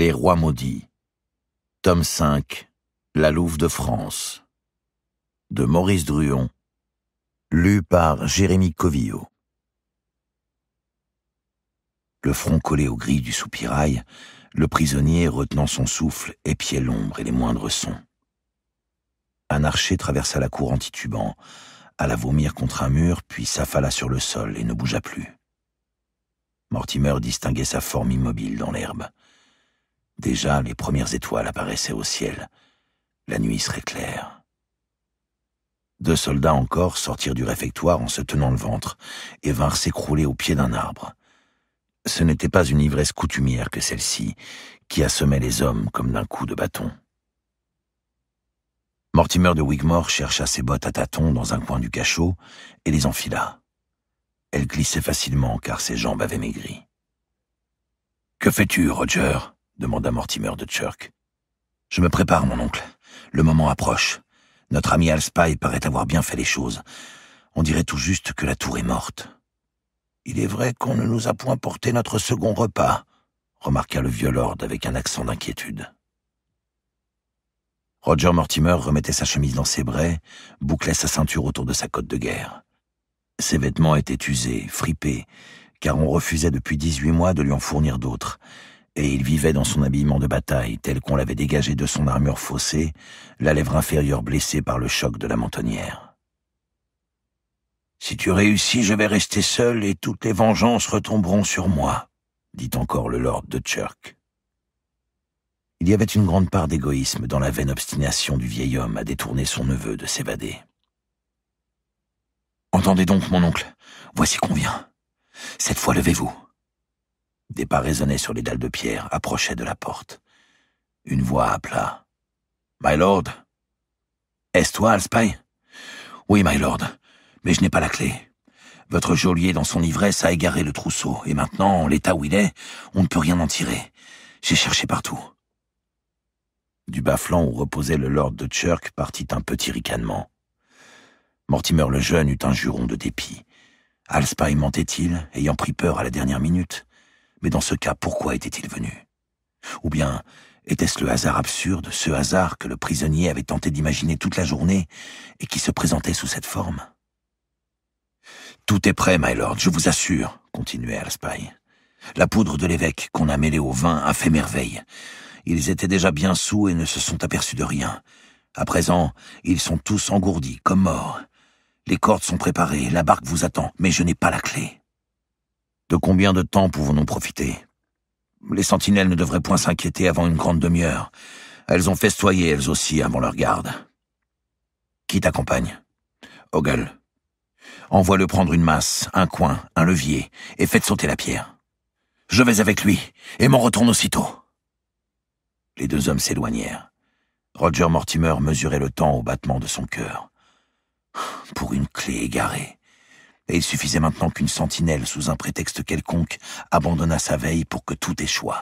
Les Rois Maudits. Tome 5. La Louve de France. De Maurice Druon. Lu par Jérémy Covillot. Le front collé aux grilles du soupirail, le prisonnier, retenant son souffle, épiait l'ombre et les moindres sons. Un archer traversa la cour en titubant, alla vomir contre un mur, puis s'affala sur le sol et ne bougea plus. Mortimer distinguait sa forme immobile dans l'herbe. Déjà, les premières étoiles apparaissaient au ciel. La nuit serait claire. Deux soldats encore sortirent du réfectoire en se tenant le ventre et vinrent s'écrouler au pied d'un arbre. Ce n'était pas une ivresse coutumière que celle-ci, qui assommait les hommes comme d'un coup de bâton. Mortimer de Wigmore chercha ses bottes à tâtons dans un coin du cachot et les enfila. Elles glissaient facilement car ses jambes avaient maigri. Que fais-tu, Roger demanda Mortimer de Chirk. « Je me prépare, mon oncle. Le moment approche. Notre ami Alspy paraît avoir bien fait les choses. On dirait tout juste que la tour est morte. Il est vrai qu'on ne nous a point porté notre second repas, remarqua le vieux lord avec un accent d'inquiétude. Roger Mortimer remettait sa chemise dans ses brais, bouclait sa ceinture autour de sa cote de guerre. Ses vêtements étaient usés, fripés, car on refusait depuis dix-huit mois de lui en fournir d'autres, et il vivait dans son habillement de bataille tel qu'on l'avait dégagé de son armure faussée, la lèvre inférieure blessée par le choc de la mentonnière. Si tu réussis, je vais rester seul et toutes les vengeances retomberont sur moi, dit encore le lord de Church. Il y avait une grande part d'égoïsme dans la vaine obstination du vieil homme à détourner son neveu de s'évader. Entendez donc, mon oncle, voici qu'on vient. Cette fois, levez-vous. Des pas résonnaient sur les dalles de pierre, approchaient de la porte. Une voix appela. My lord. Est-ce toi, Alspy? Oui, my lord. Mais je n'ai pas la clé. Votre geôlier, dans son ivresse, a égaré le trousseau, et maintenant, l'état où il est, on ne peut rien en tirer. J'ai cherché partout. Du bas-flanc où reposait le lord de Chirk partit un petit ricanement. Mortimer le jeune eut un juron de dépit. Alspy mentait-il, ayant pris peur à la dernière minute mais dans ce cas, pourquoi était-il venu Ou bien était-ce le hasard absurde, ce hasard que le prisonnier avait tenté d'imaginer toute la journée et qui se présentait sous cette forme Tout est prêt, my lord, je vous assure, continuait Alspy. La poudre de l'évêque qu'on a mêlée au vin a fait merveille. Ils étaient déjà bien sous et ne se sont aperçus de rien. À présent, ils sont tous engourdis, comme morts. Les cordes sont préparées, la barque vous attend, mais je n'ai pas la clé. De combien de temps pouvons-nous profiter Les sentinelles ne devraient point s'inquiéter avant une grande demi-heure. Elles ont festoyé elles aussi avant leur garde. Qui t'accompagne Ogle. Envoie-le prendre une masse, un coin, un levier, et faites sauter la pierre. Je vais avec lui, et m'en retourne aussitôt. Les deux hommes s'éloignèrent. Roger Mortimer mesurait le temps au battement de son cœur. Pour une clé égarée et il suffisait maintenant qu'une sentinelle, sous un prétexte quelconque, abandonnât sa veille pour que tout échoue.